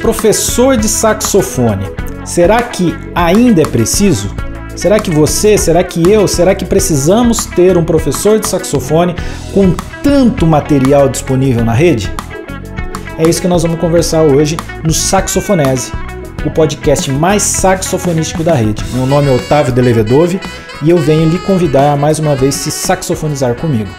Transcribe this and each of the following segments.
Professor de saxofone, será que ainda é preciso? Será que você, será que eu, será que precisamos ter um professor de saxofone com tanto material disponível na rede? É isso que nós vamos conversar hoje no Saxofonese, o podcast mais saxofonístico da rede. Meu nome é Otávio Delevedove e eu venho lhe convidar a mais uma vez se saxofonizar comigo.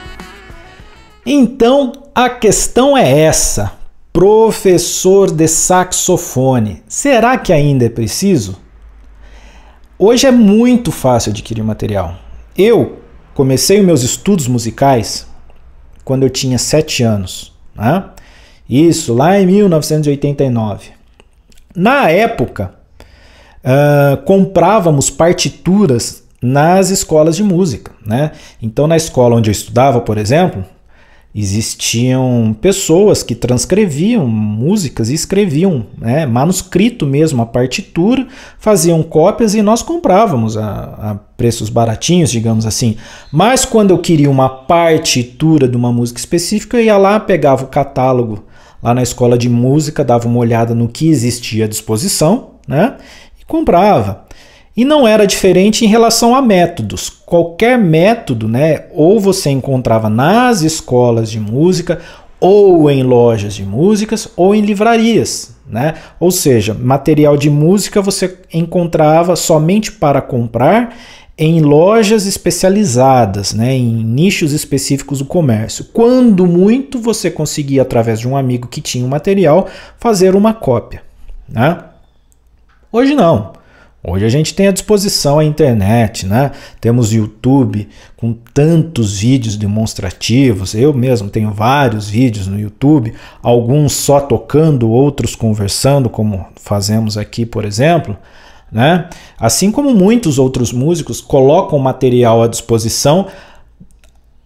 Então, a questão é essa: professor de saxofone, será que ainda é preciso? Hoje é muito fácil adquirir material. Eu comecei os meus estudos musicais quando eu tinha 7 anos. Né? Isso lá em 1989. Na época, uh, comprávamos partituras nas escolas de música. Né? Então, na escola onde eu estudava, por exemplo, existiam pessoas que transcreviam músicas e escreviam né, manuscrito mesmo, a partitura, faziam cópias e nós comprávamos a, a, preços baratinhos, digamos assim. Mas quando eu queria uma partitura de uma música específica, eu ia lá, pegava o catálogo lá na escola de música, dava uma olhada no que existia à disposição, né? E comprava. E não era diferente em relação a métodos. Qualquer método, né, ou você encontrava nas escolas de música, ou em lojas de músicas, ou em livrarias, né? Ou seja, material de música você encontrava somente para comprar em lojas especializadas, né, em nichos específicos do comércio. Quando muito, você conseguia, através de um amigo que tinha o material, fazer uma cópia. Né? Hoje não. Hoje a gente tem à disposição a internet, né? Temos YouTube com tantos vídeos demonstrativos. Eu mesmo tenho vários vídeos no YouTube, alguns só tocando, outros conversando, como fazemos aqui, por exemplo. Né? Assim como muitos outros músicos colocam material à disposição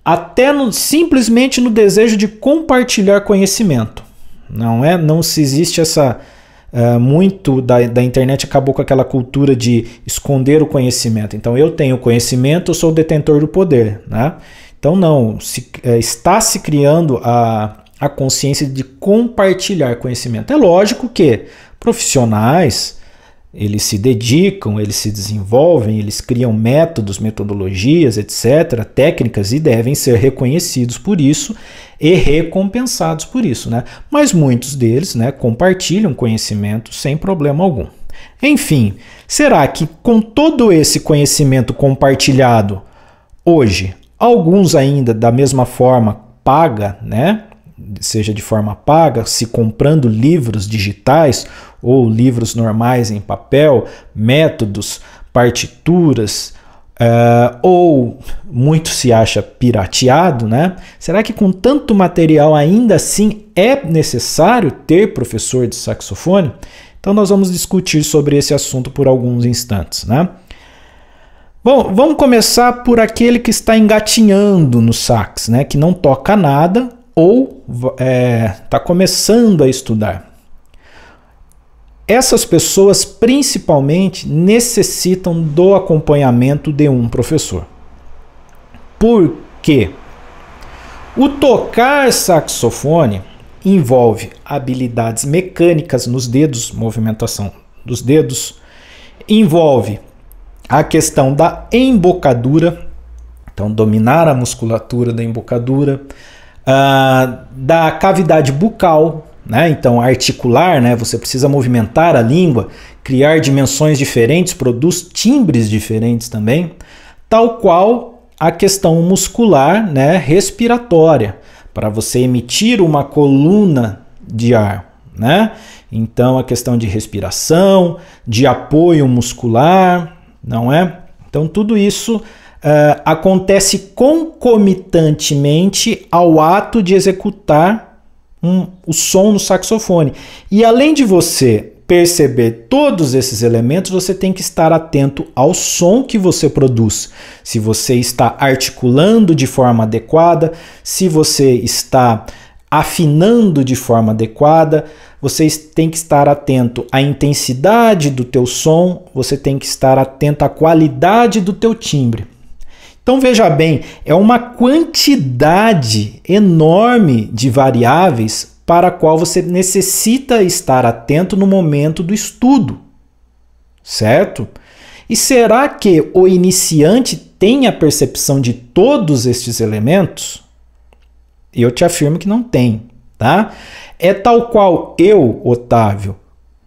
até no, simplesmente no desejo de compartilhar conhecimento. Não é? Não se existe essa, Uh, muito da, da internet acabou com aquela cultura de esconder o conhecimento. Então, eu tenho conhecimento, eu sou detentor do poder. Né? Então, não, se, uh, está se criando a, a consciência de compartilhar conhecimento. É lógico que profissionais eles se dedicam, eles se desenvolvem, eles criam métodos, metodologias, etc., técnicas e devem ser reconhecidos por isso e recompensados por isso, né? Mas muitos deles, né, compartilham conhecimento sem problema algum. Enfim, será que com todo esse conhecimento compartilhado hoje, alguns ainda da mesma forma paga, né? Seja de forma paga, se comprando livros digitais ou livros normais em papel, métodos, partituras, uh, ou muito se acha pirateado, né? Será que com tanto material ainda assim é necessário ter professor de saxofone? Então nós vamos discutir sobre esse assunto por alguns instantes, né? Bom, vamos começar por aquele que está engatinhando no sax, né? Que não toca nada ou está eh, é, começando a estudar. Essas pessoas principalmente necessitam do acompanhamento de um professor. Por quê? O tocar saxofone envolve habilidades mecânicas nos dedos, movimentação dos dedos, envolve a questão da embocadura, então dominar a musculatura da embocadura, uh, da cavidade bucal, né? Então, articular, né? você precisa movimentar a língua, criar dimensões diferentes, produz timbres diferentes também, tal qual a questão muscular né? respiratória, para você emitir uma coluna de ar. Né? Então, a questão de respiração, de apoio muscular, não é? Então, tudo isso uh, acontece concomitantemente ao ato de executar um, o som no saxofone. E além de você perceber todos esses elementos, você tem que estar atento ao som que você produz. Se você está articulando de forma adequada, se você está afinando de forma adequada, você tem que estar atento à intensidade do teu som, você tem que estar atento à qualidade do teu timbre. Então veja bem, é uma quantidade enorme de variáveis para a qual você necessita estar atento no momento do estudo, certo? E será que o iniciante tem a percepção de todos estes elementos? Eu te afirmo que não tem, tá? É tal qual eu, Otávio,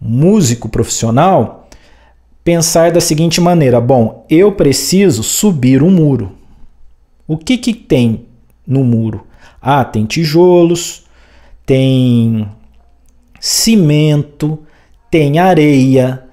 músico profissional, pensar da seguinte maneira: bom, eu preciso subir um muro. O que, que tem no muro? Ah, tem tijolos, tem cimento, tem areia,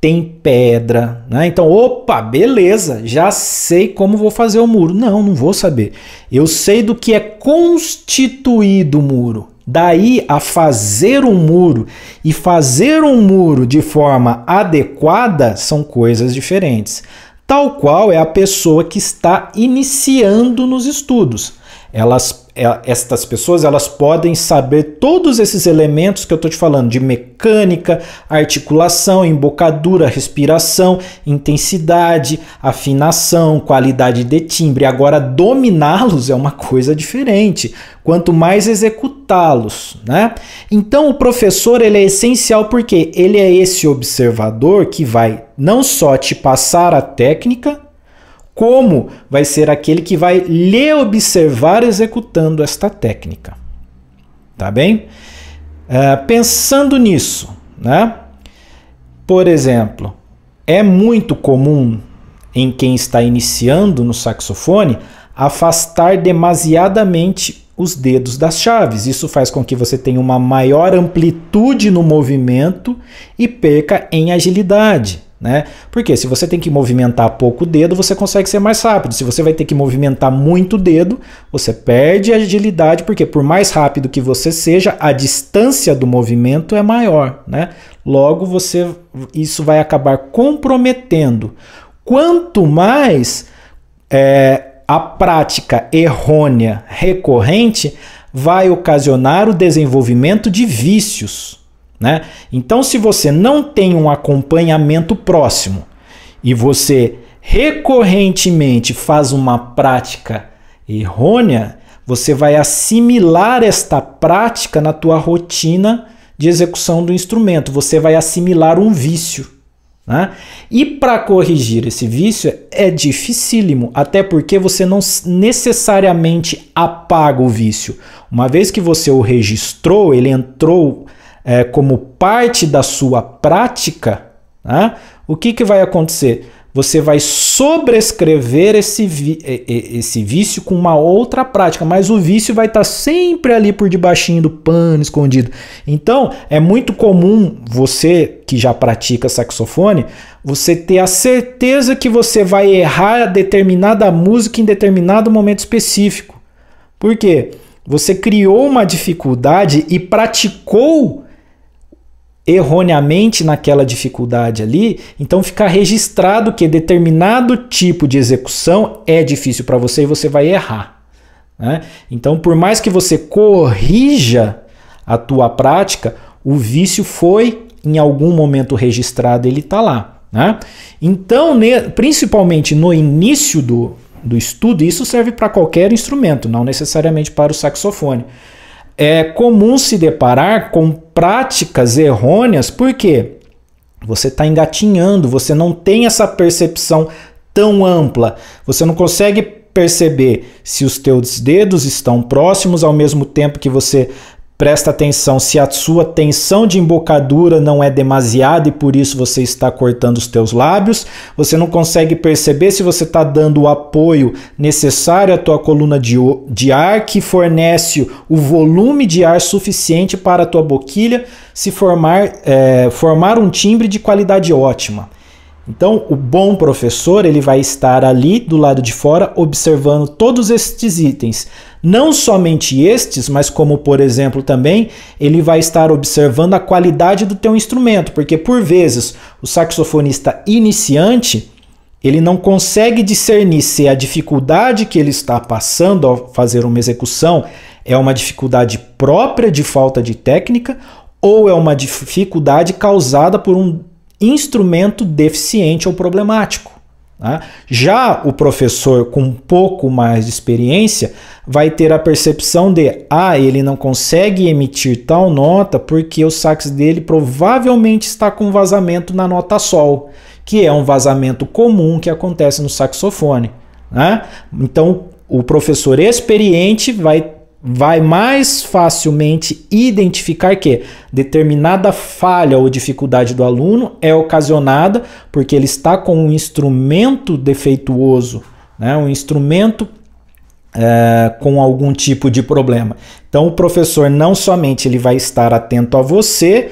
tem pedra, né? Então, opa, beleza, já sei como vou fazer o muro. Não, não vou saber. Eu sei do que é constituído o muro. Daí a fazer um muro e fazer um muro de forma adequada são coisas diferentes. Tal qual é a pessoa que está iniciando nos estudos. Elas é, estas pessoas elas podem saber todos esses elementos que eu estou te falando de mecânica, articulação, embocadura, respiração, intensidade, afinação, qualidade de timbre. Agora dominá-los é uma coisa diferente. Quanto mais executá-los, né? Então o professor ele é essencial porque ele é esse observador que vai não só te passar a técnica como vai ser aquele que vai lhe observar executando esta técnica. Tá bem? Uh, pensando nisso, né? Por exemplo, é muito comum em quem está iniciando no saxofone afastar demasiadamente os dedos das chaves. Isso faz com que você tenha uma maior amplitude no movimento e perca em agilidade. Né? Porque se você tem que movimentar pouco o dedo, você consegue ser mais rápido. Se você vai ter que movimentar muito o dedo, você perde a agilidade, porque por mais rápido que você seja, a distância do movimento é maior. Né? Logo, você isso vai acabar comprometendo. Quanto mais é, a prática errônea recorrente vai ocasionar o desenvolvimento de vícios. Né? Então, se você não tem um acompanhamento próximo e você recorrentemente faz uma prática errônea, você vai assimilar esta prática na tua rotina de execução do instrumento. Você vai assimilar um vício. Né? E para corrigir esse vício é dificílimo, até porque você não necessariamente apaga o vício. Uma vez que você o registrou, ele entrou é, como parte da sua prática, né? o que, que vai acontecer? Você vai sobrescrever esse, vi esse vício com uma outra prática, mas o vício vai estar tá sempre ali por debaixo do pano, escondido. Então, é muito comum você que já pratica saxofone, você ter a certeza que você vai errar determinada música em determinado momento específico. Por quê? Você criou uma dificuldade e praticou erroneamente naquela dificuldade ali, então fica registrado que determinado tipo de execução é difícil para você e você vai errar. Né? Então, por mais que você corrija a tua prática, o vício foi em algum momento registrado, ele está lá. Né? Então, principalmente no início do, do estudo, isso serve para qualquer instrumento, não necessariamente para o saxofone. É comum se deparar com práticas errôneas, porque você está engatinhando, você não tem essa percepção tão ampla, você não consegue perceber se os teus dedos estão próximos ao mesmo tempo que você Presta atenção se a sua tensão de embocadura não é demasiada e por isso você está cortando os teus lábios. Você não consegue perceber se você está dando o apoio necessário à tua coluna de, de ar que fornece o volume de ar suficiente para a tua boquilha se formar, é, formar um timbre de qualidade ótima. Então, o bom professor ele vai estar ali do lado de fora observando todos estes itens, não somente estes, mas como por exemplo também ele vai estar observando a qualidade do teu instrumento, porque por vezes o saxofonista iniciante ele não consegue discernir se a dificuldade que ele está passando ao fazer uma execução é uma dificuldade própria de falta de técnica ou é uma dificuldade causada por um instrumento deficiente ou problemático. Né? Já o professor com um pouco mais de experiência vai ter a percepção de ah, ele não consegue emitir tal nota porque o sax dele provavelmente está com vazamento na nota sol, que é um vazamento comum que acontece no saxofone. Né? Então o professor experiente vai vai mais facilmente identificar que determinada falha ou dificuldade do aluno é ocasionada porque ele está com um instrumento defeituoso, né? um instrumento é, com algum tipo de problema. Então o professor não somente ele vai estar atento a você,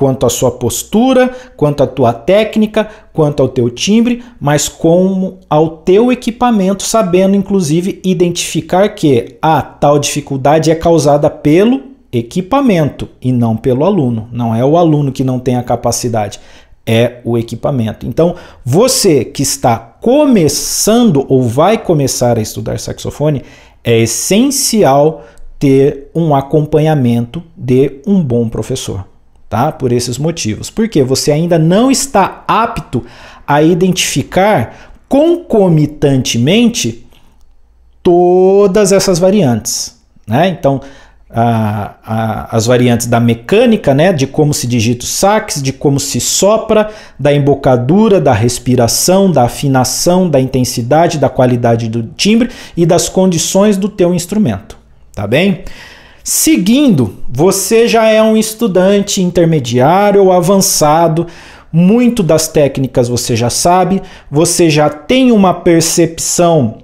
quanto à sua postura, quanto à tua técnica, quanto ao teu timbre, mas como ao teu equipamento, sabendo inclusive identificar que a tal dificuldade é causada pelo equipamento e não pelo aluno. Não é o aluno que não tem a capacidade, é o equipamento. Então, você que está começando ou vai começar a estudar saxofone, é essencial ter um acompanhamento de um bom professor tá? Por esses motivos. Porque você ainda não está apto a identificar concomitantemente todas essas variantes, né? Então, a, a, as variantes da mecânica, né, de como se digita o sax, de como se sopra, da embocadura, da respiração, da afinação, da intensidade, da qualidade do timbre e das condições do teu instrumento, tá bem? Seguindo, você já é um estudante intermediário ou avançado, muito das técnicas você já sabe, você já tem uma percepção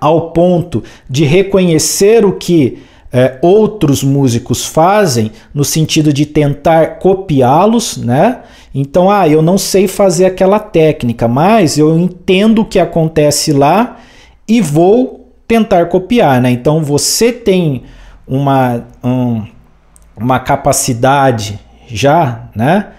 ao ponto de reconhecer o que é, outros músicos fazem, no sentido de tentar copiá-los, né? Então, ah, eu não sei fazer aquela técnica, mas eu entendo o que acontece lá e vou tentar copiar, né? Então, você tem uma, um, uma capacidade já, né?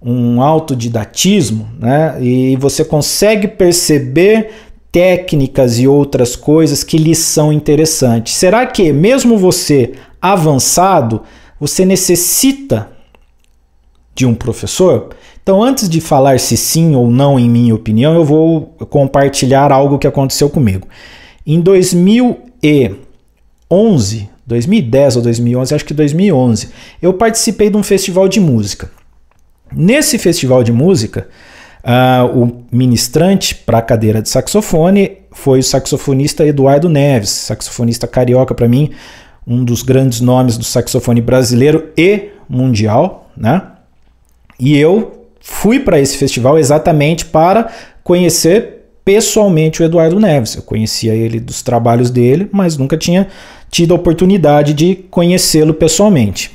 Um autodidatismo, né? E você consegue perceber técnicas e outras coisas que lhe são interessantes. Será que, mesmo você avançado, você necessita de um professor? Então, antes de falar se sim ou não, em minha opinião, eu vou compartilhar algo que aconteceu comigo. Em 2011, 2010 ou 2011, acho que 2011, eu participei de um festival de música. Nesse festival de música, uh, o ministrante para a cadeira de saxofone foi o saxofonista Eduardo Neves, saxofonista carioca para mim, um dos grandes nomes do saxofone brasileiro e mundial, né? E eu fui para esse festival exatamente para conhecer pessoalmente o Eduardo Neves. Eu conhecia ele dos trabalhos dele, mas nunca tinha tido a oportunidade de conhecê-lo pessoalmente.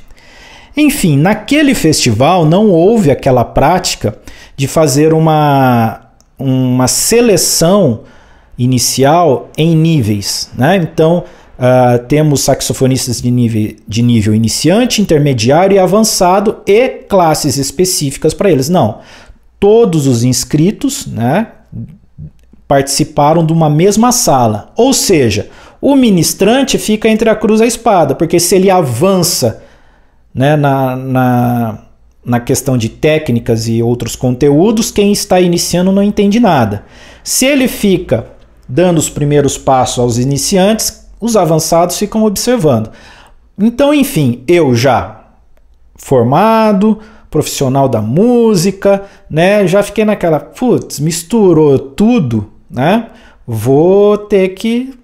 Enfim, naquele festival não houve aquela prática de fazer uma, uma seleção inicial em níveis. Né? Então, uh, temos saxofonistas de nível, de nível iniciante, intermediário e avançado e classes específicas para eles. Não, todos os inscritos né, participaram de uma mesma sala. Ou seja, o ministrante fica entre a cruz e a espada, porque se ele avança né, na, na, na questão de técnicas e outros conteúdos, quem está iniciando não entende nada. Se ele fica dando os primeiros passos aos iniciantes, os avançados ficam observando. Então, enfim, eu já formado, profissional da música, né? Já fiquei naquela, putz, misturou tudo, né? Vou ter que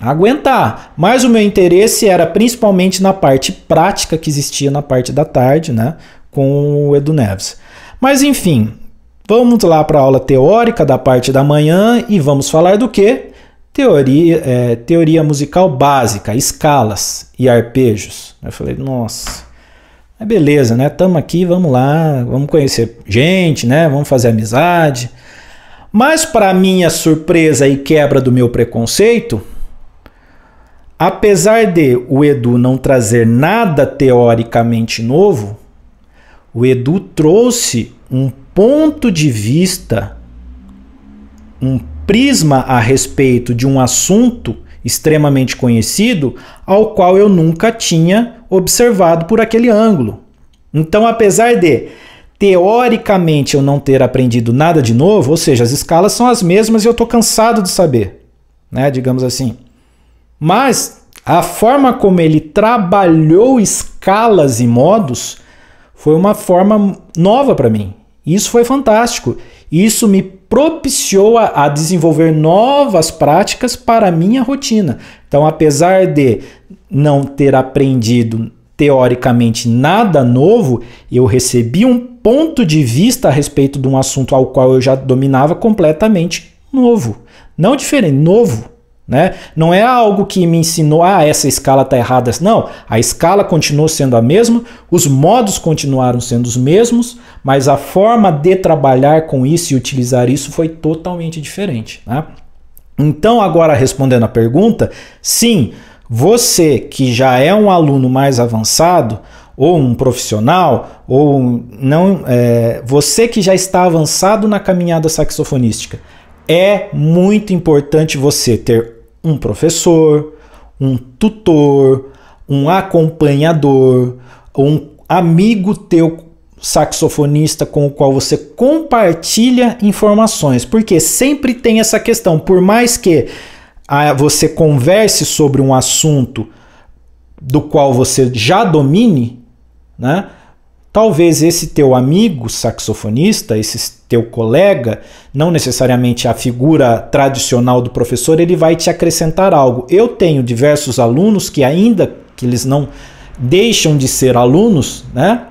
aguentar. Mas o meu interesse era principalmente na parte prática que existia na parte da tarde, né, com o Edu Neves. Mas enfim, vamos lá para a aula teórica da parte da manhã e vamos falar do que? Teoria, é, teoria musical básica, escalas e arpejos. Eu falei, nossa, é beleza, né? Tamo aqui, vamos lá, vamos conhecer gente, né? Vamos fazer amizade. Mas para minha surpresa e quebra do meu preconceito, Apesar de o Edu não trazer nada teoricamente novo, o Edu trouxe um ponto de vista, um prisma a respeito de um assunto extremamente conhecido, ao qual eu nunca tinha observado por aquele ângulo. Então, apesar de teoricamente eu não ter aprendido nada de novo, ou seja, as escalas são as mesmas e eu estou cansado de saber, né? Digamos assim. Mas a forma como ele trabalhou escalas e modos foi uma forma nova para mim. Isso foi fantástico. Isso me propiciou a, a, desenvolver novas práticas para a minha rotina. Então, apesar de não ter aprendido teoricamente nada novo, eu recebi um ponto de vista a respeito de um assunto ao qual eu já dominava completamente novo. Não diferente, novo. Né? Não é algo que me ensinou, ah, essa escala está errada. Não, a escala continuou sendo a mesma, os modos continuaram sendo os mesmos, mas a forma de trabalhar com isso e utilizar isso foi totalmente diferente. Né? Então, agora respondendo a pergunta, sim, você que já é um aluno mais avançado, ou um profissional, ou não, é, você que já está avançado na caminhada saxofonística, é muito importante você ter um professor, um tutor, um acompanhador, um amigo teu saxofonista com o qual você compartilha informações, porque sempre tem essa questão, por mais que ah, você converse sobre um assunto do qual você já domine, né? Talvez esse teu amigo saxofonista, esse teu colega, não necessariamente a figura tradicional do professor, ele vai te acrescentar algo. Eu tenho diversos alunos que ainda que eles não deixam de ser alunos, né?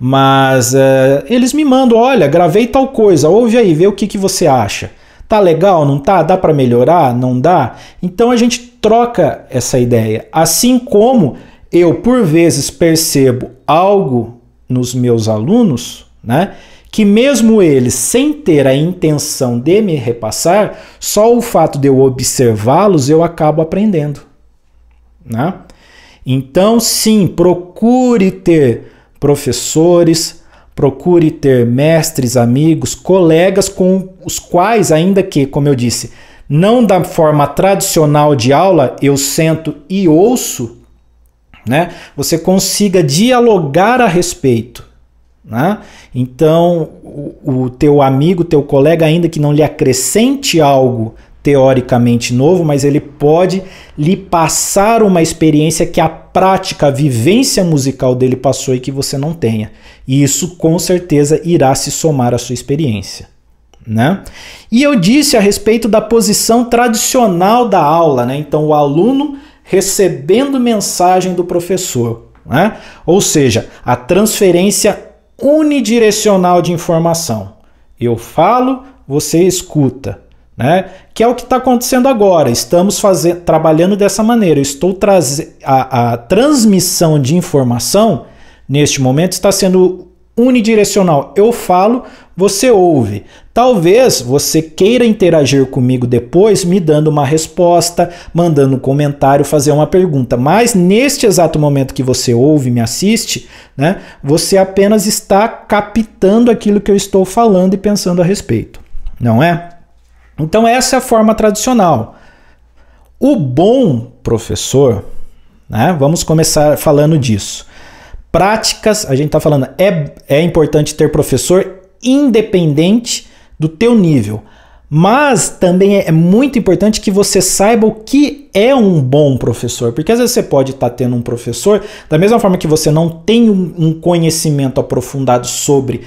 Mas uh, eles me mandam, olha, gravei tal coisa, ouve aí, vê o que, que você acha. Tá legal, não tá? Dá para melhorar? Não dá? Então a gente troca essa ideia. Assim como eu por vezes percebo algo nos meus alunos, né? Que mesmo eles sem ter a intenção de me repassar, só o fato de eu observá-los eu acabo aprendendo, né? Então, sim, procure ter professores, procure ter mestres, amigos, colegas com os quais, ainda que, como eu disse, não da forma tradicional de aula, eu sento e ouço, né? Você consiga dialogar a respeito. Né? Então, o, o teu amigo, teu colega, ainda que não lhe acrescente algo teoricamente novo, mas ele pode lhe passar uma experiência que a prática, a vivência musical dele passou e que você não tenha. E isso com certeza irá se somar à sua experiência. Né? E eu disse a respeito da posição tradicional da aula, né? Então o aluno recebendo mensagem do professor. Né? Ou seja, a transferência unidirecional de informação. Eu falo, você escuta. Né? Que é o que está acontecendo agora. Estamos trabalhando dessa maneira. Eu estou a, a transmissão de informação neste momento está sendo unidirecional. Eu falo, você ouve. Talvez você queira interagir comigo depois, me dando uma resposta, mandando um comentário, fazer uma pergunta. Mas neste exato momento que você ouve, me assiste, né, você apenas está captando aquilo que eu estou falando e pensando a respeito, não é? Então, essa é a forma tradicional. O bom professor, né, vamos começar falando disso práticas, a gente está falando, é, é importante ter professor independente do teu nível. Mas também é, é muito importante que você saiba o que é um bom professor, porque às vezes você pode estar tá tendo um professor, da mesma forma que você não tem um conhecimento aprofundado sobre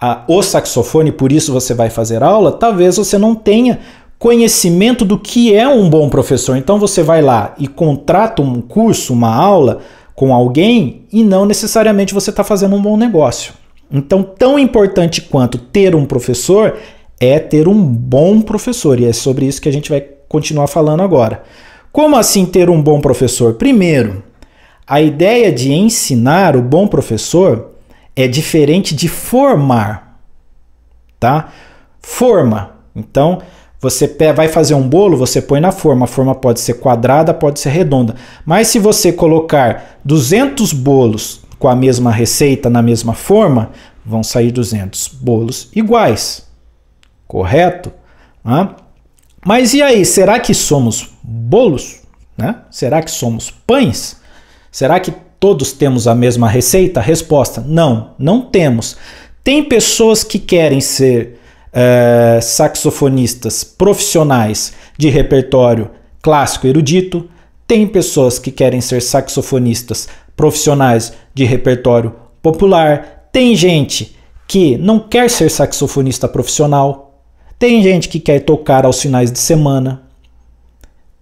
a, o saxofone, por isso você vai fazer aula, talvez você não tenha conhecimento do que é um bom professor. Então você vai lá e contrata um curso, uma aula com alguém e não necessariamente você está fazendo um bom negócio. Então, tão importante quanto ter um professor é ter um bom professor, e é sobre isso que a gente vai continuar falando agora. Como assim ter um bom professor? Primeiro, a ideia de ensinar o bom professor é diferente de formar, tá? Forma. Então, você vai fazer um bolo, você põe na forma. A forma pode ser quadrada, pode ser redonda. Mas se você colocar 200 bolos com a mesma receita, na mesma forma, vão sair 200 bolos iguais. Correto? Ah. Mas e aí, será que somos bolos? Né? Será que somos pães? Será que todos temos a mesma receita? Resposta: não, não temos. Tem pessoas que querem ser é, saxofonistas profissionais de repertório clássico erudito, tem pessoas que querem ser saxofonistas profissionais de repertório popular, tem gente que não quer ser saxofonista profissional, tem gente que quer tocar aos finais de semana,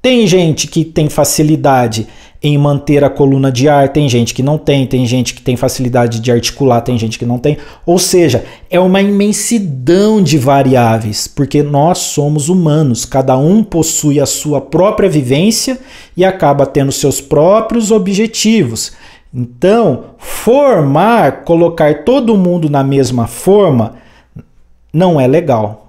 tem gente que tem facilidade em manter a coluna de ar, tem gente que não tem, tem gente que tem facilidade de articular, tem gente que não tem. Ou seja, é uma imensidão de variáveis, porque nós somos humanos, cada um possui a sua própria vivência e acaba tendo seus próprios objetivos. Então, formar, colocar todo mundo na mesma forma, não é legal.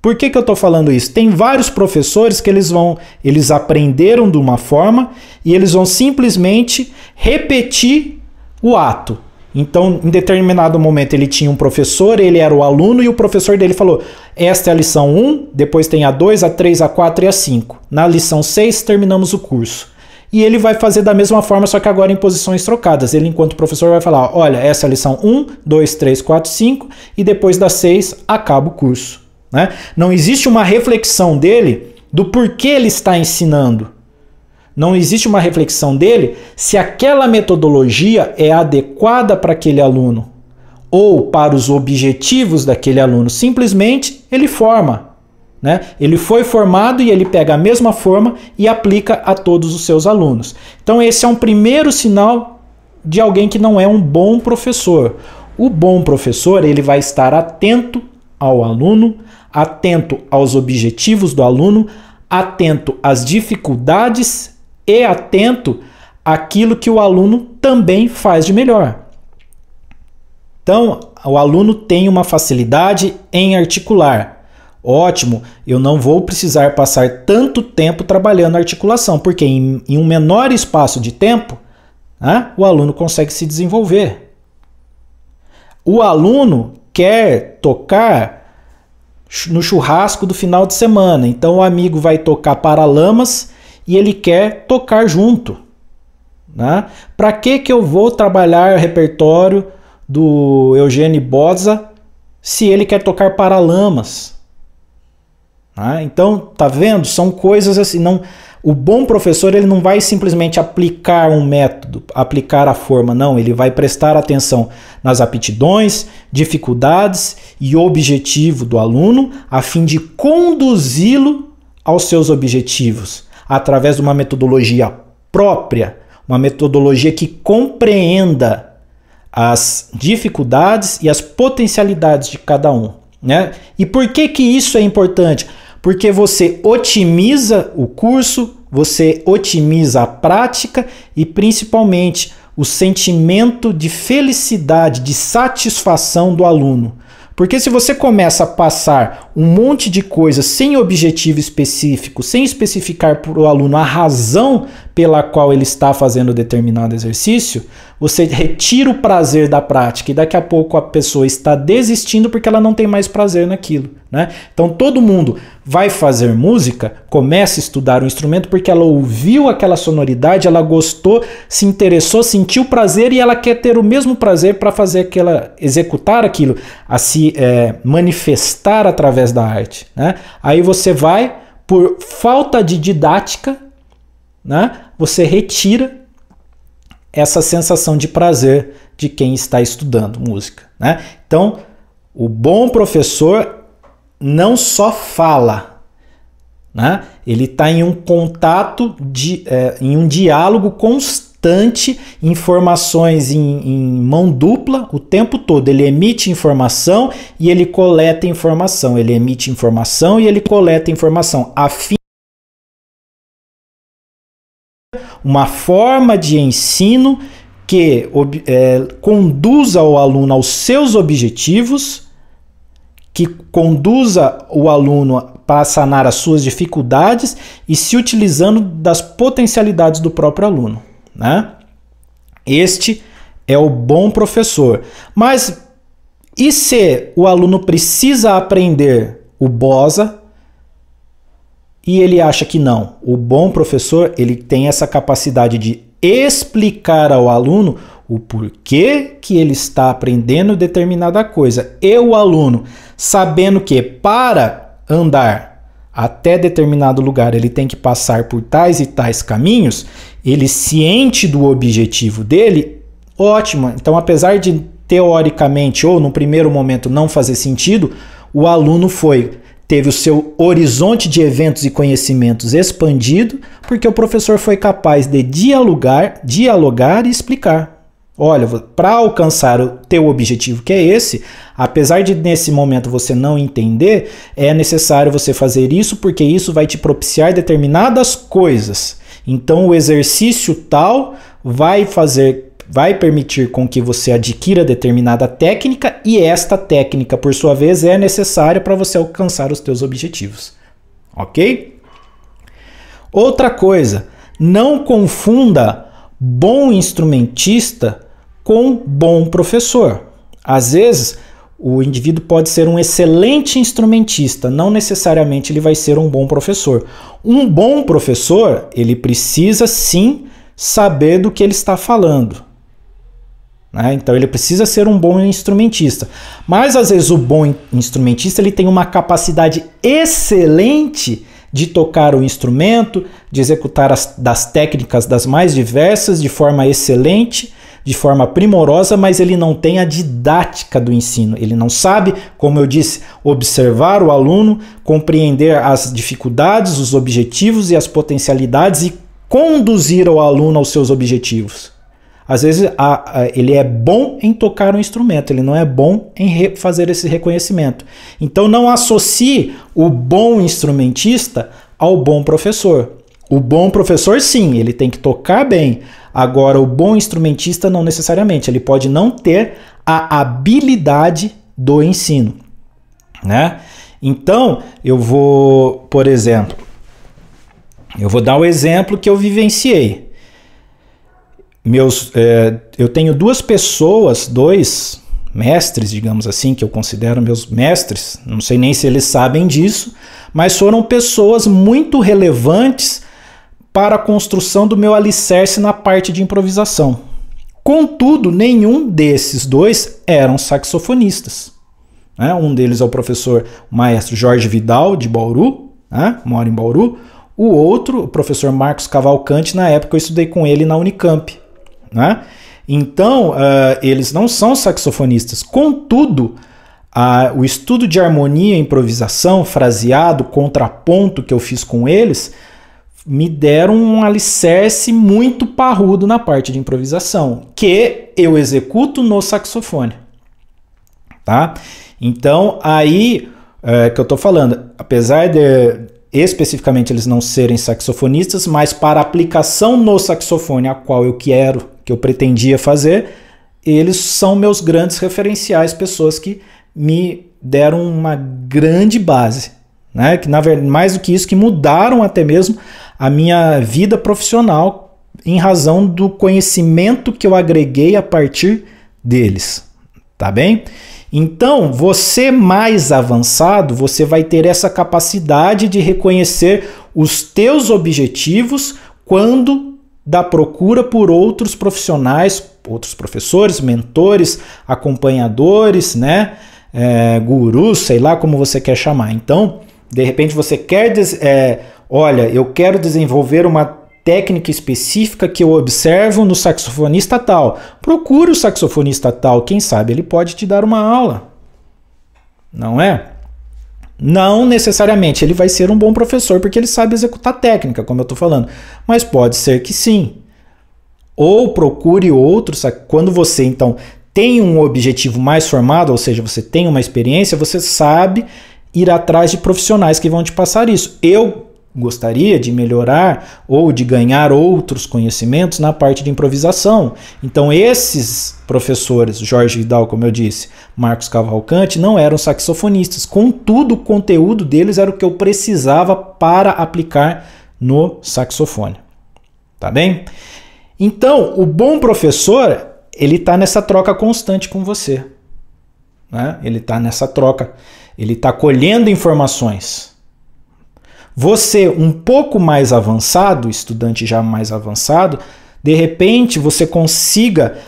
Por que, que eu estou falando isso? Tem vários professores que eles vão, eles aprenderam de uma forma e eles vão simplesmente repetir o ato. Então, em determinado momento, ele tinha um professor, ele era o aluno, e o professor dele falou: Esta é a lição 1, depois tem a 2, a 3, a 4 e a 5. Na lição 6, terminamos o curso e ele vai fazer da mesma forma, só que agora em posições trocadas. Ele, enquanto professor, vai falar: olha, essa é a lição 1, 2, 3, 4, 5, e depois da 6 acaba o curso. Né? Não existe uma reflexão dele do porquê ele está ensinando. Não existe uma reflexão dele se aquela metodologia é adequada para aquele aluno ou para os objetivos daquele aluno. Simplesmente ele forma, né? Ele foi formado e ele pega a mesma forma e aplica a todos os seus alunos. Então, esse é um primeiro sinal de alguém que não é um bom professor. O bom professor ele vai estar atento ao aluno, atento aos objetivos do aluno, atento às dificuldades e atento àquilo que o aluno também faz de melhor. Então, o aluno tem uma facilidade em articular, Ótimo, eu não vou precisar passar tanto tempo trabalhando a articulação, porque em, em um menor espaço de tempo, né, o aluno consegue se desenvolver. O aluno quer tocar no churrasco do final de semana, então o amigo vai tocar paralamas e ele quer tocar junto. Né? Para que, que eu vou trabalhar repertório do Eugênio Boza se ele quer tocar paralamas? Né? Então, tá vendo? São coisas assim. Não, o bom professor ele não vai simplesmente aplicar um método, aplicar a forma, não. Ele vai prestar atenção nas aptidões, dificuldades e objetivo do aluno, a fim de conduzi-lo aos seus objetivos através de uma metodologia própria, uma metodologia que compreenda as dificuldades e as potencialidades de cada um. Né? E por que, que isso é importante? porque você otimiza o curso, você otimiza a prática e principalmente o sentimento de felicidade, de satisfação do aluno. Porque se você começa a passar um monte de coisa sem objetivo específico, sem especificar para o aluno a razão pela qual ele está fazendo determinado exercício, você retira o prazer da prática e daqui a pouco a pessoa está desistindo porque ela não tem mais prazer naquilo. Né? Então todo mundo vai fazer música, começa a estudar um instrumento porque ela ouviu aquela sonoridade, ela gostou, se interessou, sentiu prazer e ela quer ter o mesmo prazer para fazer aquela, executar aquilo, a se é, manifestar através através da arte. Né? Aí você vai, por falta de didática, né? você retira essa sensação de prazer de quem está estudando música. Né? Então, o bom professor não só fala, né? ele está em um contato, de, é, em um diálogo constante constante, informações em, em, mão dupla o tempo todo. Ele emite informação e ele coleta informação. Ele emite informação e ele coleta informação. A fim uma forma de ensino que é, conduza o aluno aos seus objetivos, que conduza o aluno para sanar as suas dificuldades e se utilizando das potencialidades do próprio aluno né? Este é o bom professor. Mas e se o aluno precisa aprender o BOSA e ele acha que não? O bom professor, ele tem essa capacidade de explicar ao aluno o porquê que ele está aprendendo determinada coisa. E o aluno, sabendo que para andar até determinado lugar ele tem que passar por tais e tais caminhos, ele ciente do objetivo dele, ótimo. Então, apesar de teoricamente ou no primeiro momento não fazer sentido, o aluno foi teve o seu horizonte de eventos e conhecimentos expandido, porque o professor foi capaz de dialogar, dialogar e explicar. Olha, para alcançar o teu objetivo, que é esse, apesar de nesse momento você não entender, é necessário você fazer isso porque isso vai te propiciar determinadas coisas. Então o exercício tal vai fazer vai permitir com que você adquira determinada técnica e esta técnica, por sua vez, é necessária para você alcançar os teus objetivos. OK? Outra coisa, não confunda bom instrumentista com bom professor. Às vezes, o indivíduo pode ser um excelente instrumentista, não necessariamente ele vai ser um bom professor. Um bom professor, ele precisa sim saber do que ele está falando. Né? Então ele precisa ser um bom instrumentista. Mas às vezes o bom instrumentista ele tem uma capacidade excelente de tocar o instrumento, de executar as das técnicas das mais diversas de forma excelente, de forma primorosa, mas ele não tem a didática do ensino. Ele não sabe, como eu disse, observar o aluno, compreender as dificuldades, os objetivos e as potencialidades e conduzir o aluno aos seus objetivos. Às vezes a, a, ele é bom em tocar um instrumento, ele não é bom em fazer esse reconhecimento. Então não associe o bom instrumentista ao bom professor. O bom professor, sim, ele tem que tocar bem, Agora, o bom instrumentista não necessariamente, ele pode não ter a habilidade do ensino, né? Então, eu vou, por exemplo, eu vou dar o um exemplo que eu vivenciei. Meus, é, eu tenho duas pessoas, dois mestres, digamos assim, que eu considero meus mestres, não sei nem se eles sabem disso, mas foram pessoas muito relevantes para a construção do meu alicerce na parte de improvisação. Contudo, nenhum desses dois eram saxofonistas. Né? Um deles é o professor maestro Jorge Vidal, de Bauru, né? mora em Bauru. O outro, o professor Marcos Cavalcante, na época eu estudei com ele na Unicamp. Né? Então, uh, eles não são saxofonistas. Contudo, uh, o estudo de harmonia, improvisação, fraseado, contraponto que eu fiz com eles me deram um alicerce muito parrudo na parte de improvisação, que eu executo no saxofone. Tá? Então, aí é, que eu estou falando, apesar de especificamente eles não serem saxofonistas, mas para aplicação no saxofone a qual eu quero, que eu pretendia fazer, eles são meus grandes referenciais, pessoas que me deram uma grande base, né? Que na verdade, mais do que isso, que mudaram até mesmo a minha vida profissional em razão do conhecimento que eu agreguei a partir deles, tá bem? Então, você mais avançado, você vai ter essa capacidade de reconhecer os teus objetivos quando da procura por outros profissionais, outros professores, mentores, acompanhadores, né? É, gurus, sei lá como você quer chamar. Então, de repente você quer é, Olha, eu quero desenvolver uma técnica específica que eu observo no saxofonista tal. Procure o saxofonista tal, quem sabe ele pode te dar uma aula. Não é? Não necessariamente ele vai ser um bom professor porque ele sabe executar técnica, como eu estou falando, mas pode ser que sim. Ou procure outro, quando você então tem um objetivo mais formado, ou seja, você tem uma experiência, você sabe ir atrás de profissionais que vão te passar isso. Eu gostaria de melhorar ou de ganhar outros conhecimentos na parte de improvisação. Então, esses professores, Jorge Vidal, como eu disse, Marcos Cavalcante, não eram saxofonistas. Contudo, o conteúdo deles era o que eu precisava para aplicar no saxofone. Tá bem? Então, o bom professor, ele está nessa troca constante com você. Né? Ele está nessa troca. Ele está colhendo informações. Você, um pouco mais avançado, estudante já mais avançado, de repente você consiga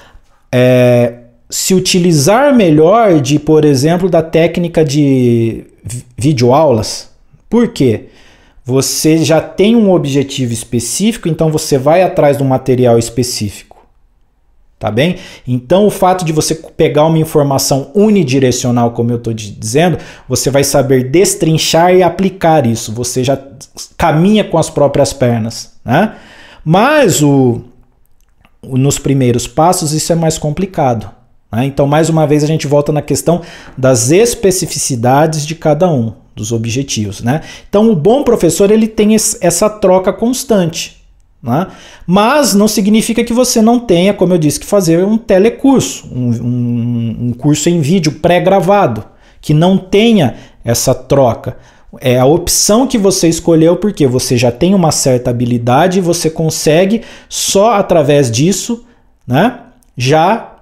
é, se utilizar melhor de, por exemplo, da técnica de videoaulas. Por quê? Você já tem um objetivo específico, então você vai atrás de um material específico tá bem? Então, o fato de você pegar uma informação unidirecional, como eu estou dizendo, você vai saber destrinchar e aplicar isso. Você já caminha com as próprias pernas, né? Mas o, o nos primeiros passos isso é mais complicado. Né? Então, mais uma vez a gente volta na questão das especificidades de cada um dos objetivos, né? Então, o bom professor ele tem essa troca constante. Né? Mas não significa que você não tenha, como eu disse, que fazer um telecurso, um, um, um curso em vídeo pré-gravado, que não tenha essa troca. É a opção que você escolheu porque você já tem uma certa habilidade e você consegue só através disso, né? Já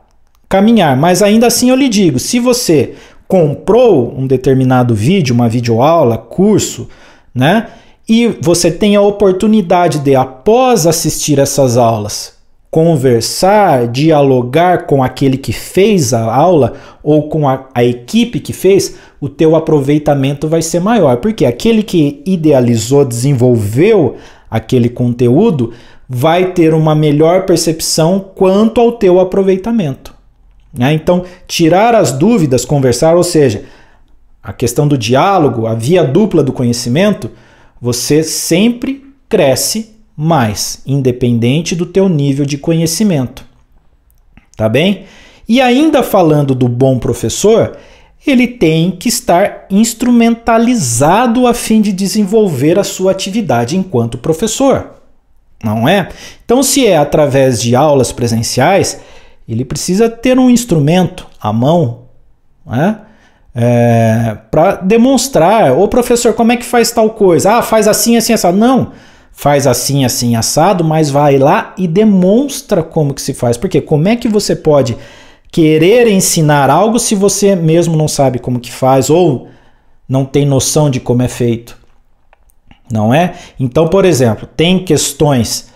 caminhar. Mas ainda assim eu lhe digo, se você comprou um determinado vídeo, uma videoaula, curso, né? E você tem a oportunidade de, após assistir essas aulas, conversar, dialogar com aquele que fez a aula ou com a, a, equipe que fez, o teu aproveitamento vai ser maior, porque aquele que idealizou, desenvolveu aquele conteúdo, vai ter uma melhor percepção quanto ao teu aproveitamento. Né? Então, tirar as dúvidas, conversar, ou seja, a questão do diálogo, a via dupla do conhecimento, você sempre cresce mais, independente do teu nível de conhecimento. Tá bem? E ainda falando do bom professor, ele tem que estar instrumentalizado a fim de desenvolver a sua atividade enquanto professor. Não é? Então, se é através de aulas presenciais, ele precisa ter um instrumento à mão, né? é, para demonstrar, ô professor, como é que faz tal coisa? Ah, faz assim, assim, assado. Não, faz assim, assim, assado, mas vai lá e demonstra como que se faz. Porque como é que você pode querer ensinar algo se você mesmo não sabe como que faz ou não tem noção de como é feito? Não é? Então, por exemplo, tem questões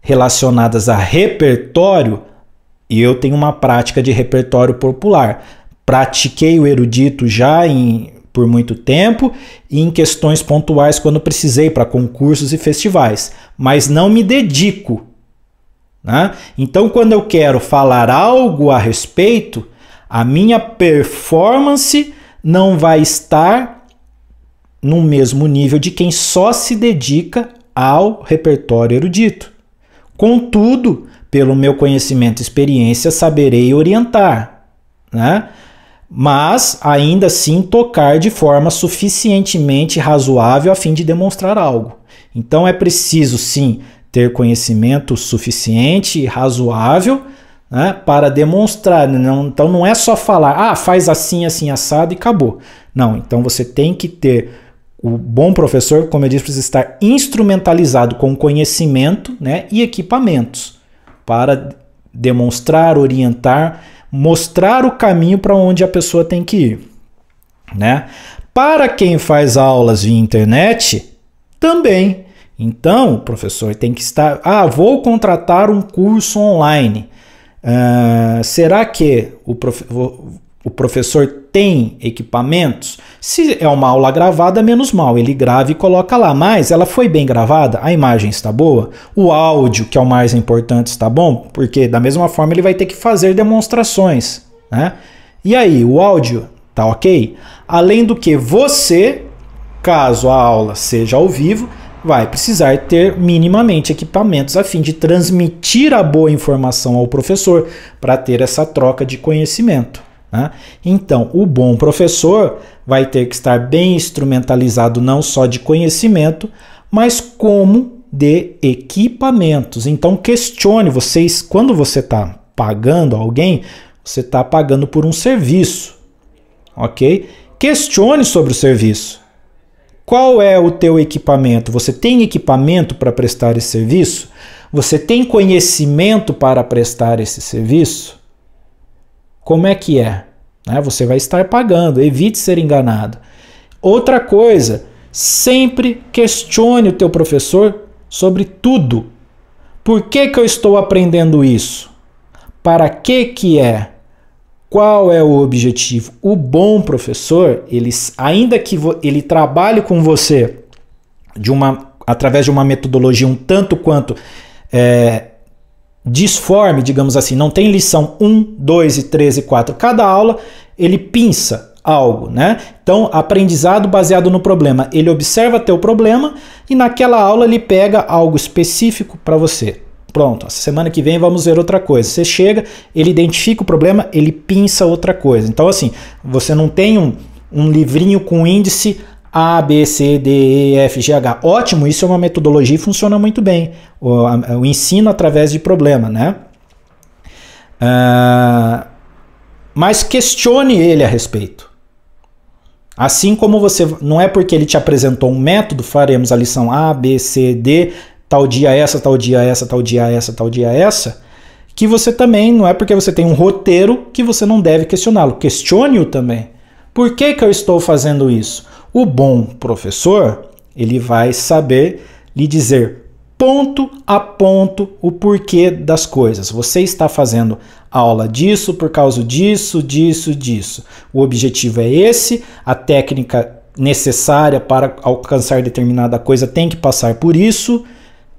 relacionadas a repertório e eu tenho uma prática de repertório popular. Pratiquei o erudito já em, por muito tempo e em questões pontuais quando precisei para concursos e festivais, mas não me dedico. Né? Então, quando eu quero falar algo a respeito, a minha performance não vai estar no mesmo nível de quem só se dedica ao repertório erudito. Contudo, pelo meu conhecimento e experiência, saberei orientar. Né? mas ainda assim tocar de forma suficientemente razoável a fim de demonstrar algo. Então é preciso sim ter conhecimento suficiente e razoável né, para demonstrar. Né, não, então não é só falar, ah, faz assim, assim, assado e acabou. Não, então você tem que ter o bom professor, como eu disse, precisa estar instrumentalizado com conhecimento né, e equipamentos para demonstrar, orientar mostrar o caminho para onde a pessoa tem que ir, né? Para quem faz aulas via internet, também. Então, o professor tem que estar. Ah, vou contratar um curso online. Uh, será que o, prof... o professor tem equipamentos. Se é uma aula gravada, menos mal, ele grava e coloca lá. Mas ela foi bem gravada, a imagem está boa, o áudio, que é o mais importante, está bom, porque da mesma forma ele vai ter que fazer demonstrações. Né? E aí, o áudio está ok? Além do que você, caso a aula seja ao vivo, vai precisar ter minimamente equipamentos a fim de transmitir a boa informação ao professor para ter essa troca de conhecimento. Né? Então, o bom professor vai ter que estar bem instrumentalizado não só de conhecimento, mas como de equipamentos. Então, questione vocês quando você está pagando alguém, você está pagando por um serviço, ok? Questione sobre o serviço. Qual é o teu equipamento? Você tem equipamento para prestar esse serviço? Você tem conhecimento para prestar esse serviço? Como é que é? Né? Você vai estar pagando, evite ser enganado. Outra coisa, sempre questione o teu professor sobre tudo. Por que, que eu estou aprendendo isso? Para que que é? Qual é o objetivo? O bom professor, ele, ainda que ele trabalhe com você de uma, através de uma metodologia um tanto quanto é, disforme, digamos assim, não tem lição 1, 2 e 3 e 4 cada aula, ele pinça algo, né? Então, aprendizado baseado no problema. Ele observa teu problema e naquela aula ele pega algo específico para você. Pronto, semana que vem vamos ver outra coisa. Você chega, ele identifica o problema, ele pinça outra coisa. Então, assim, você não tem um, um livrinho com índice a, B, C, D, E, F, G, H. Ótimo, isso é uma metodologia e funciona muito bem. O, o ensino através de problema, né? Uh, mas questione ele a respeito. Assim como você. Não é porque ele te apresentou um método, faremos a lição A, B, C, D, tal dia essa, tal dia essa, tal dia essa, tal dia essa, que você também. Não é porque você tem um roteiro que você não deve questioná-lo. Questione-o também. Por que, que eu estou fazendo isso? O bom professor, ele vai saber lhe dizer ponto a ponto o porquê das coisas. Você está fazendo aula disso por causa disso, disso, disso. O objetivo é esse, a técnica necessária para alcançar determinada coisa tem que passar por isso.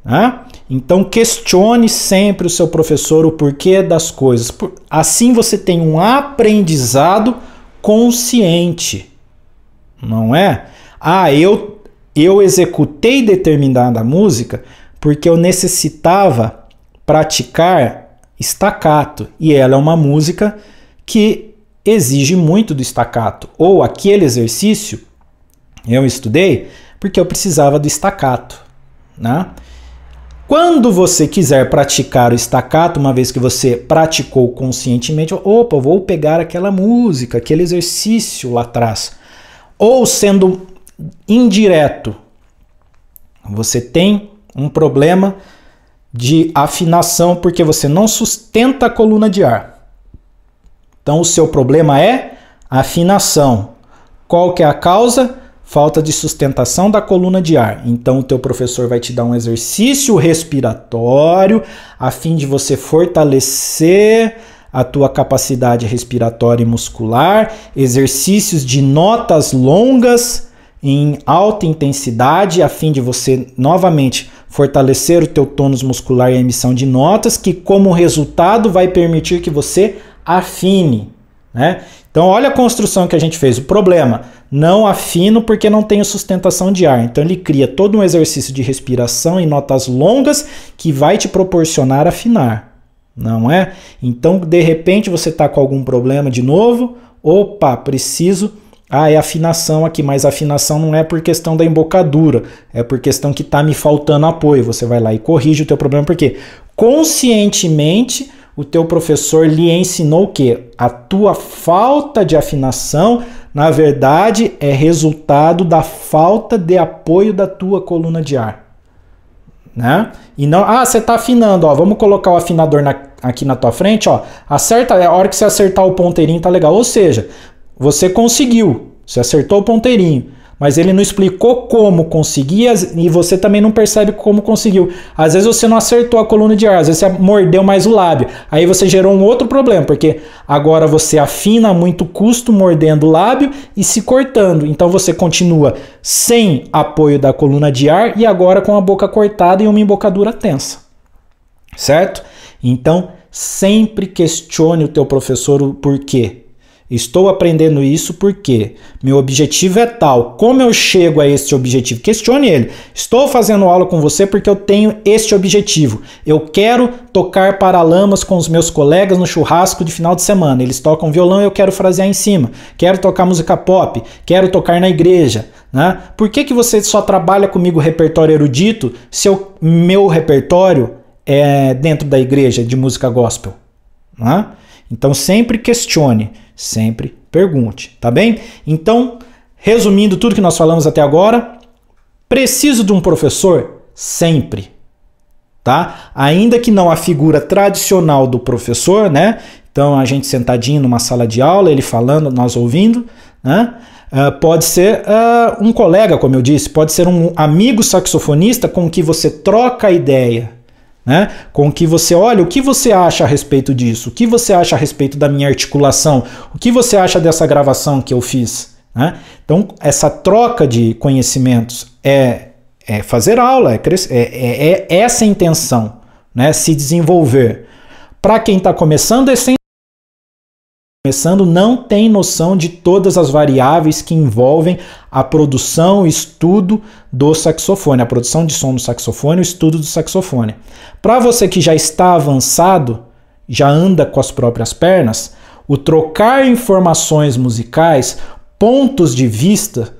Né? Então questione sempre o seu professor o porquê das coisas. Assim você tem um aprendizado consciente não é? Ah, eu eu executei determinada música porque eu necessitava praticar staccato e ela é uma música que exige muito do staccato ou aquele exercício eu estudei porque eu precisava do staccato, né? Quando você quiser praticar o staccato, uma vez que você praticou conscientemente, opa, vou pegar aquela música, aquele exercício lá atrás ou sendo indireto, você tem um problema de afinação porque você não sustenta a coluna de ar. Então o seu problema é afinação. Qual que é a causa? Falta de sustentação da coluna de ar. Então o teu professor vai te dar um exercício respiratório a fim de você fortalecer a tua capacidade respiratória e muscular, exercícios de notas longas em alta intensidade a fim de você novamente fortalecer o teu tônus muscular e a emissão de notas que como resultado vai permitir que você afine, né? Então olha a construção que a gente fez. O problema, não afino porque não tenho sustentação de ar. Então ele cria todo um exercício de respiração em notas longas que vai te proporcionar afinar não é? Então, de repente, você está com algum problema de novo. Opa, preciso. Ah, é afinação aqui, mas afinação não é por questão da embocadura, é por questão que está me faltando apoio. Você vai lá e corrige o teu problema, porque conscientemente o teu professor lhe ensinou que a tua falta de afinação, na verdade, é resultado da falta de apoio da tua coluna de ar né? E não, ah, você está afinando, ó, vamos colocar o afinador na, aqui na tua frente, ó, acerta, é, a hora que você acertar o ponteirinho tá legal, ou seja, você conseguiu, você acertou o ponteirinho mas ele não explicou como conseguia e você também não percebe como conseguiu. Às vezes você não acertou a coluna de ar, às vezes você mordeu mais o lábio. Aí você gerou um outro problema, porque agora você afina muito custo mordendo o lábio e se cortando. Então você continua sem apoio da coluna de ar e agora com a boca cortada e uma embocadura tensa. Certo? Então, sempre questione o teu professor o porquê Estou aprendendo isso porque meu objetivo é tal. Como eu chego a este objetivo? Questione ele. Estou fazendo aula com você porque eu tenho este objetivo. Eu quero tocar paralamas com os meus colegas no churrasco de final de semana. Eles tocam violão e eu quero frasear em cima. Quero tocar música pop. Quero tocar na igreja. Né? Por que, que você só trabalha comigo repertório erudito se o meu repertório é dentro da igreja de música gospel? Né? Então sempre questione sempre pergunte, tá bem? Então, resumindo tudo que nós falamos até agora, preciso de um professor sempre, tá? Ainda que não a figura tradicional do professor, né? Então, a gente sentadinho numa sala de aula, ele falando, nós ouvindo, né? Uh, pode ser uh, um colega, como eu disse, pode ser um amigo saxofonista com que você troca a ideia, né? Com que você olha o que você acha a respeito disso, o que você acha a respeito da minha articulação, o que você acha dessa gravação que eu fiz. Né? Então, essa troca de conhecimentos é, é fazer aula, é, crescer, é, é, é essa a intenção, né? se desenvolver. Para quem está começando, é sem começando não tem noção de todas as variáveis que envolvem a produção e estudo do saxofone, a produção de som do saxofone, o estudo do saxofone. Para você que já está avançado, já anda com as próprias pernas, o trocar informações musicais, pontos de vista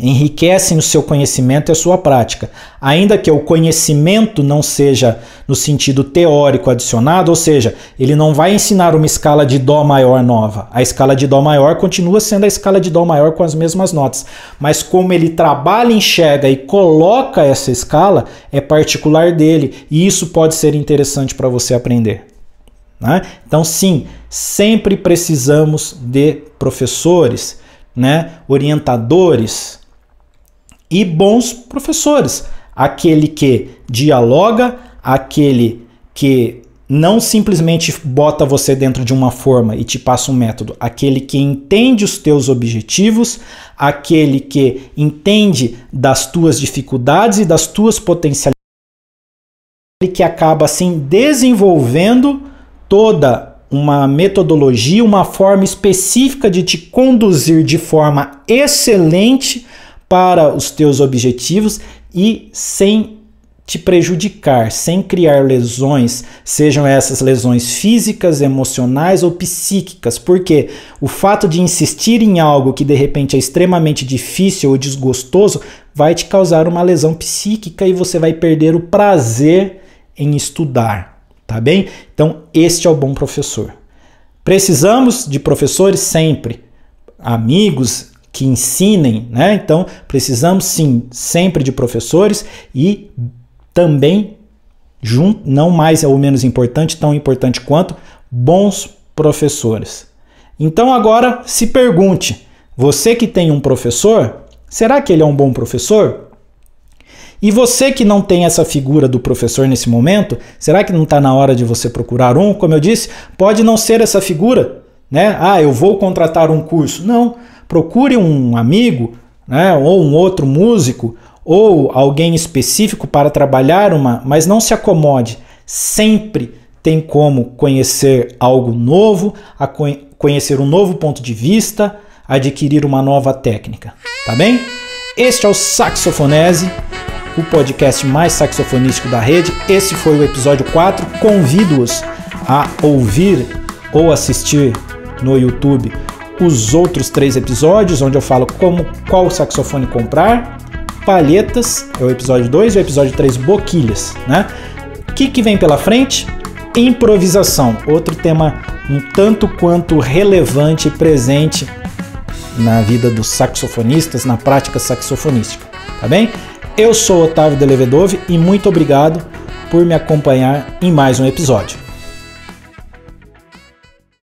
enriquecem o seu conhecimento e a sua prática. Ainda que o conhecimento não seja no sentido teórico adicionado, ou seja, ele não vai ensinar uma escala de dó maior nova. A escala de dó maior continua sendo a escala de dó maior com as mesmas notas, mas como ele trabalha, enxerga e coloca essa escala é particular dele, e isso pode ser interessante para você aprender. Né? Então, sim, sempre precisamos de professores, né? orientadores, e bons professores. Aquele que dialoga, aquele que não simplesmente bota você dentro de uma forma e te passa um método, aquele que entende os teus objetivos, aquele que entende das tuas dificuldades e das tuas potencialidades, aquele que acaba assim desenvolvendo toda uma metodologia, uma forma específica de te conduzir de forma excelente para os teus objetivos e sem te prejudicar, sem criar lesões, sejam essas lesões físicas, emocionais ou psíquicas, porque o fato de insistir em algo que de repente é extremamente difícil ou desgostoso vai te causar uma lesão psíquica e você vai perder o prazer em estudar, tá bem? Então, este é o bom professor. Precisamos de professores sempre, amigos, que ensinem, né? Então, precisamos sim sempre de professores e também junto, não mais é o menos importante, tão importante quanto bons professores. Então agora se pergunte, você que tem um professor, será que ele é um bom professor? E você que não tem essa figura do professor nesse momento, será que não está na hora de você procurar um? Como eu disse, pode não ser essa figura, né? Ah, eu vou contratar um curso. Não, procure um amigo, né, ou um outro músico, ou alguém específico para trabalhar uma, mas não se acomode. Sempre tem como conhecer algo novo, conhecer um novo ponto de vista, adquirir uma nova técnica, tá bem? Este é o Saxofonese, o podcast mais saxofonístico da rede. Esse foi o episódio 4. Convido-os a ouvir ou assistir no YouTube os outros três episódios, onde eu falo como qual saxofone comprar, palhetas, é o episódio 2, e o episódio 3, boquilhas, né? O que, que vem pela frente? Improvisação, outro tema um tanto quanto relevante e presente na vida dos saxofonistas, na prática saxofonística, tá bem? Eu sou Otávio Delevedove e muito obrigado por me acompanhar em mais um episódio.